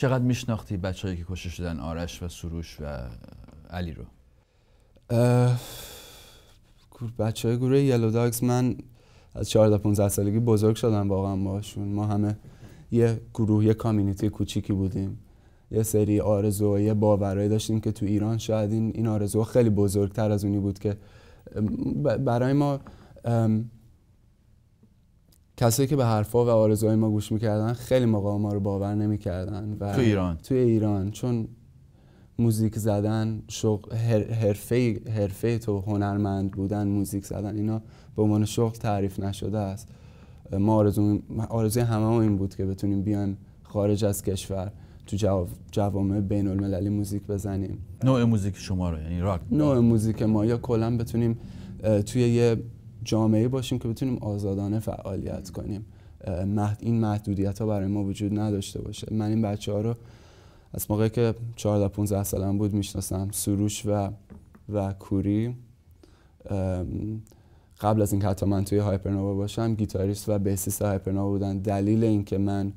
چقدر میشناختی بچههایی که کوشش شدن آرش و سروش و علی رو بچه های گروه یلو داگز من از 14 15 سالگی بزرگ شدم واقعا باشون ما همه یه گروه یه کامیونیتی کوچیکی بودیم یه سری آرزو و یه باورایی داشتیم که تو ایران شاید این این آرزو خیلی بزرگتر از اونی بود که برای ما کسایی که به حرفها و آرزوهای ما گوش میکردن خیلی موقع ما رو باور نمیکردن و تو ایران تو ایران چون موزیک زدن شغل حرفه حرفه تو هنرمند بودن موزیک زدن اینا به عنوان شغل تعریف نشده است ما آرزو آرزوی همه ما این بود که بتونیم بیان خارج از کشور تو جوامع بین المللی موزیک بزنیم نوع موزیک شما رو یعنی راک نوع موزیک ما یا کلا بتونیم توی یه جامعه باشیم که بتونیم آزادانه فعالیت کنیم محد این محدودیت ها برای ما وجود نداشته باشه من این بچه ها رو از موقعی که 14 15 سالم بود میشناسم سروش و و کوری قبل از اینکه حتی من توی هایپرنوا باشم گیتاریست و بیسیست هایپرنوا بودن دلیل اینکه من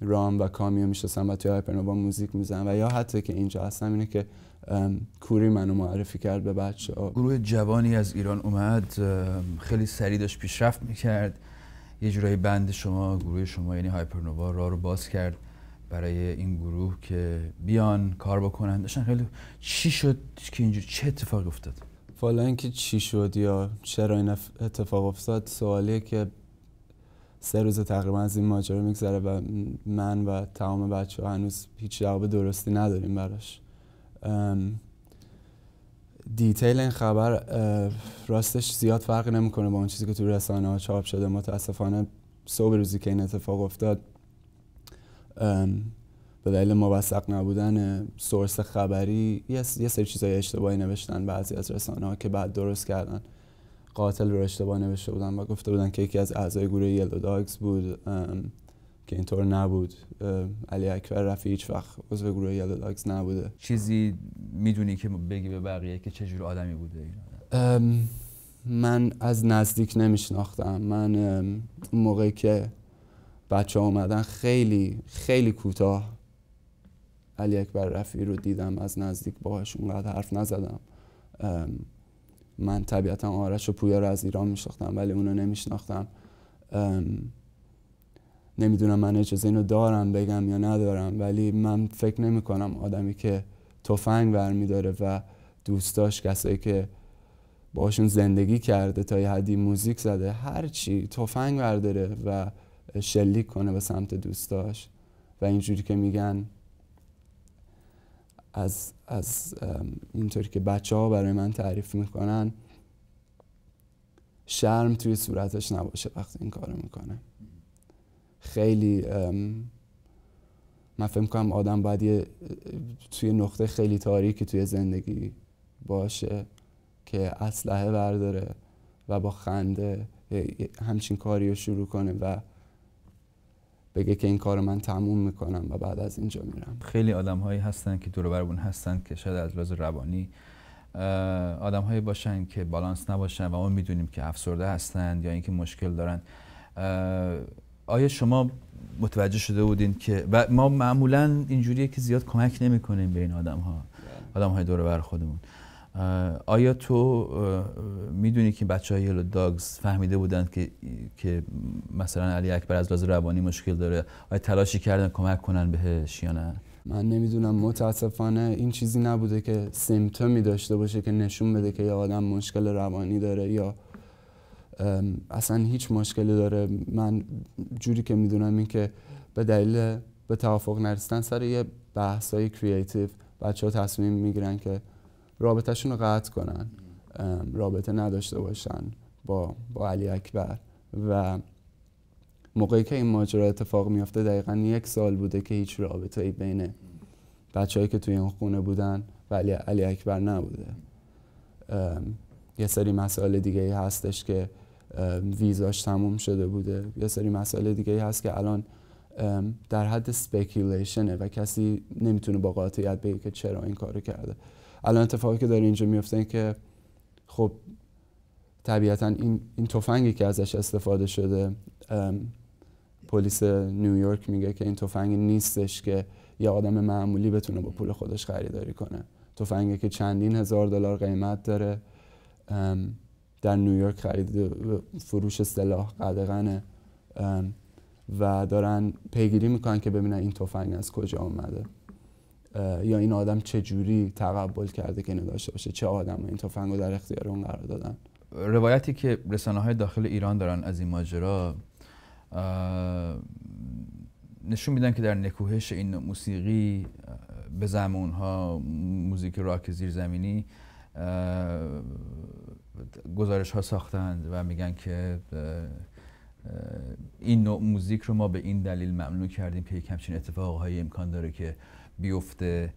رام و کامیو میشناسم و توی هایپرنوا موزیک میزنم و یا حتی که اینجا هستم اینه که کوری منو معرفی کرد به بچه ها. گروه جوانی از ایران اومد خیلی سریع داشت پیشرفت میکرد یه جورایی بند شما گروه شما یعنی هایپرنووا را رو باز کرد برای این گروه که بیان کار بکنن داشتن خیلی چی شد که اینجور چه اتفاق افتاد والا اینکه چی شد یا چرا این اتفاق افتاد سوالیه که سه روز تقریبا از این ماجرا میگذره و من و تمام بچه ها هنوز هیچ جواب درستی نداریم براش دیتیل این خبر راستش زیاد فرقی نمیکنه با اون چیزی که تو رسانه ها چاپ شده متاسفانه صبح روزی که این اتفاق افتاد به دلیل موثق نبودن سورس خبری یه سری چیزای اشتباهی نوشتن بعضی از رسانه ها که بعد درست کردن قاتل رو اشتباه نوشته بودن و گفته بودن که یکی از اعضای گروه یلو داگز بود که اینطور نبود علی اکبر رفی هیچ وقت عضو گروه یلو داگز نبوده چیزی میدونی که بگی به بقیه که چه آدمی بوده این من از نزدیک نمیشناختم من موقعی که بچه اومدن خیلی خیلی کوتاه علی اکبر رفی رو دیدم از نزدیک باهاش اونقدر حرف نزدم من طبیعتا آرش و پویا رو از ایران میشناختم ولی اونو نمیشناختم نمیدونم من اجازه اینو دارم بگم یا ندارم ولی من فکر نمی کنم آدمی که تفنگ برمیداره و دوستاش کسایی که باشون زندگی کرده تا یه حدی موزیک زده هر چی تفنگ برداره و شلیک کنه به سمت دوستاش و اینجوری که میگن از, از اینطوری که بچه ها برای من تعریف میکنن شرم توی صورتش نباشه وقتی این کارو میکنه خیلی من فهم کنم آدم باید یه توی نقطه خیلی تاریکی توی زندگی باشه که اسلحه برداره و با خنده همچین کاری رو شروع کنه و بگه که این کار من تموم میکنم و بعد از اینجا میرم خیلی آدم هایی هستن که دور برون هستن که شاید از لحاظ روانی آدم هایی باشن که بالانس نباشن و ما میدونیم که افسرده هستن یا اینکه مشکل دارن آیا شما متوجه شده بودین که و ما معمولا اینجوریه که زیاد کمک نمیکنیم به این آدم ها آدم های دور بر خودمون آیا تو میدونی که بچه های یلو داگز فهمیده بودند که, که مثلا علی اکبر از لحاظ روانی مشکل داره آیا تلاشی کردن کمک کنن بهش یا نه من نمیدونم متاسفانه این چیزی نبوده که سیمتومی داشته باشه که نشون بده که یه آدم مشکل روانی داره یا اصلا هیچ مشکلی داره من جوری که میدونم این که به دلیل به توافق نرسیدن سر یه بحث های کریتیو بچه ها تصمیم میگیرن که رابطهشون رو قطع کنن رابطه نداشته باشن با, با علی اکبر و موقعی که این ماجرا اتفاق میافته دقیقا یک سال بوده که هیچ رابطه ای بین هایی که توی اون خونه بودن و علی, علی اکبر نبوده یه سری مسائل دیگه ای هستش که ویزاش تموم شده بوده یه سری مسئله دیگه ای هست که الان در حد سپیکیولیشنه و کسی نمیتونه با قاطعیت بگه که چرا این کارو کرده الان اتفاقی که داره اینجا میفته که خب طبیعتا این, این تفنگی که ازش استفاده شده پلیس نیویورک میگه که این تفنگ نیستش که یه آدم معمولی بتونه با پول خودش خریداری کنه تفنگی که چندین هزار دلار قیمت داره در نیویورک خرید فروش سلاح قدغنه و دارن پیگیری میکنن که ببینن این تفنگ از کجا آمده یا این آدم چه جوری تقبل کرده که نداشته داشته باشه چه آدم این تفنگ رو در اختیار اون قرار دادن روایتی که رسانه های داخل ایران دارن از این ماجرا نشون میدن که در نکوهش این موسیقی به زمان اونها موزیک راک زیرزمینی گزارش ها ساختند و میگن که این نوع موزیک رو ما به این دلیل ممنوع کردیم که یک همچین اتفاقهایی امکان داره که بیفته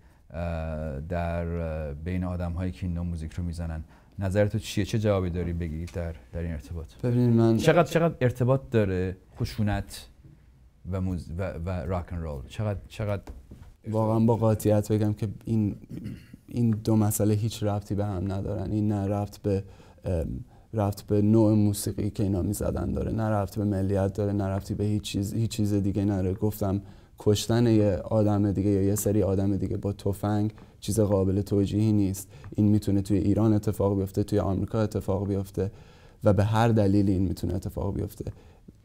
در بین آدم هایی که این نوع موزیک رو میزنن نظر تو چیه چه جوابی داری بگی در در این ارتباط ببینید من چقدر چقدر ارتباط داره خشونت و موز و, و راک رول چقدر چقدر واقعا با قاطعیت بگم که این این دو مسئله هیچ ربطی به هم ندارن این نه ربط به رفت به نوع موسیقی که اینا میزدن داره نه رفت به ملیت داره نه رفتی به هیچ چیز هیچ چیز دیگه نره گفتم کشتن یه آدم دیگه یا یه سری آدم دیگه با تفنگ چیز قابل توجیهی نیست این میتونه توی ایران اتفاق بیفته توی آمریکا اتفاق بیفته و به هر دلیلی این میتونه اتفاق بیفته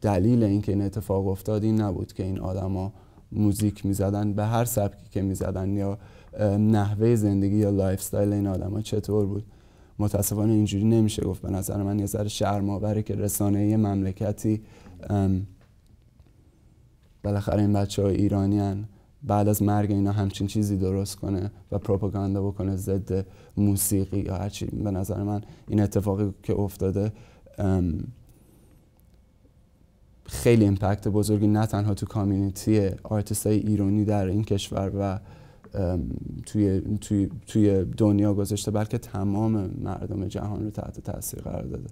دلیل اینکه این اتفاق افتاد این نبود که این آدما موزیک میزدن به هر سبکی که میزدن یا نحوه زندگی یا لایف استایل این آدما چطور بود متاسفانه اینجوری نمیشه گفت به نظر من یه ذره شرماوره که رسانه یه مملکتی بالاخره این بچه های ایرانی بعد از مرگ اینا همچین چیزی درست کنه و پروپاگاندا بکنه ضد موسیقی یا هرچی به نظر من این اتفاقی که افتاده خیلی امپکت بزرگی نه تنها تو کامیونیتی آرتست های ایرانی در این کشور و توی, توی, توی دنیا گذاشته بلکه تمام مردم جهان رو تحت تاثیر قرار داده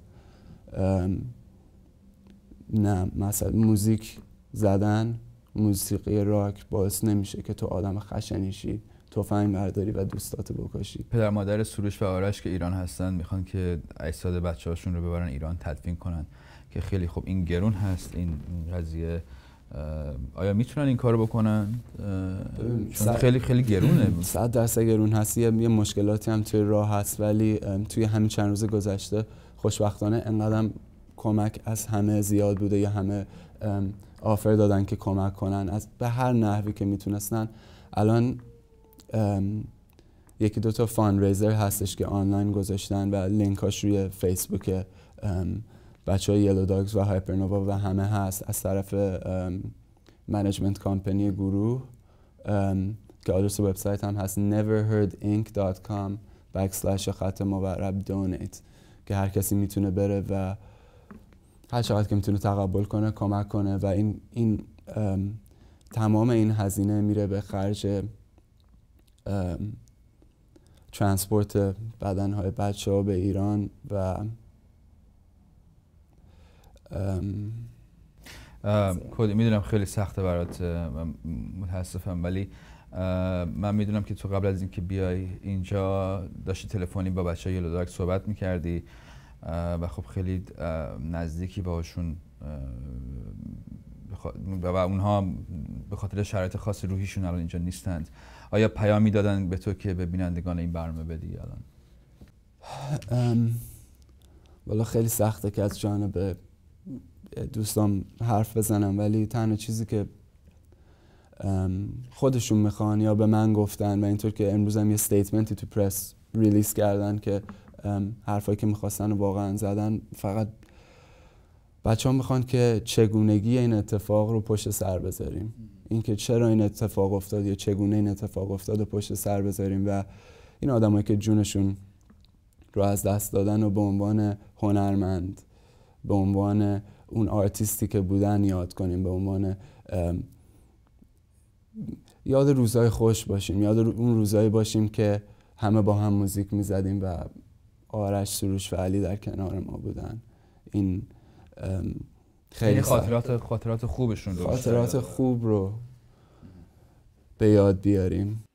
نه مثلا موزیک زدن موسیقی راک باعث نمیشه که تو آدم خشنیشی تفنگ برداری و دوستات بکشی پدر مادر سروش و آرش که ایران هستن میخوان که اجساد بچه هاشون رو ببرن ایران تدفین کنن که خیلی خب این گرون هست این قضیه آیا میتونن این کارو بکنن چون خیلی خیلی گرونه صد درصد گرون هست یه مشکلاتی هم توی راه هست ولی توی همین چند روز گذشته خوشبختانه انقدر کمک از همه زیاد بوده یا همه آفر دادن که کمک کنن از به هر نحوی که میتونستن الان یکی دو تا فان ریزر هستش که آنلاین گذاشتن و لینکاش روی فیسبوک بچه های یلو داگز و و همه هست از طرف منیجمنت کامپنی گروه که آدرس وبسایت هم هست neverheardinc.com backslash خط مورب که هر کسی میتونه بره و هر چقدر که میتونه تقبل کنه کمک کنه و این, این تمام این هزینه میره به خرج ترانسپورت بدنهای بچه ها به ایران و کودی میدونم خیلی سخته برات متاسفم ولی من میدونم که تو قبل از اینکه بیای اینجا داشتی تلفنی با بچه یلو دارک صحبت میکردی و خب خیلی نزدیکی باشون و اونها به خاطر شرایط خاص روحیشون الان اینجا نیستند آیا پیامی دادن به تو که به بینندگان این برنامه بدی الان والا خیلی سخته که از جانب دوستان حرف بزنم ولی تنها چیزی که خودشون میخوان یا به من گفتن و اینطور که امروز هم یه ستیتمنتی تو پرس ریلیس کردن که حرفایی که میخواستن واقعا زدن فقط بچه ها میخوان که چگونگی این اتفاق رو پشت سر بذاریم اینکه چرا این اتفاق افتاد یا چگونه این اتفاق افتاد رو پشت سر بذاریم و این آدمایی که جونشون رو از دست دادن و به عنوان هنرمند به عنوان اون آرتیستی که بودن یاد کنیم به عنوان یاد روزای خوش باشیم یاد اون روزایی باشیم که همه با هم موزیک میزدیم و آرش سروش و علی در کنار ما بودن این خیلی یعنی خاطرات خاطرات خوبشون رو خاطرات خوب رو به یاد بیاریم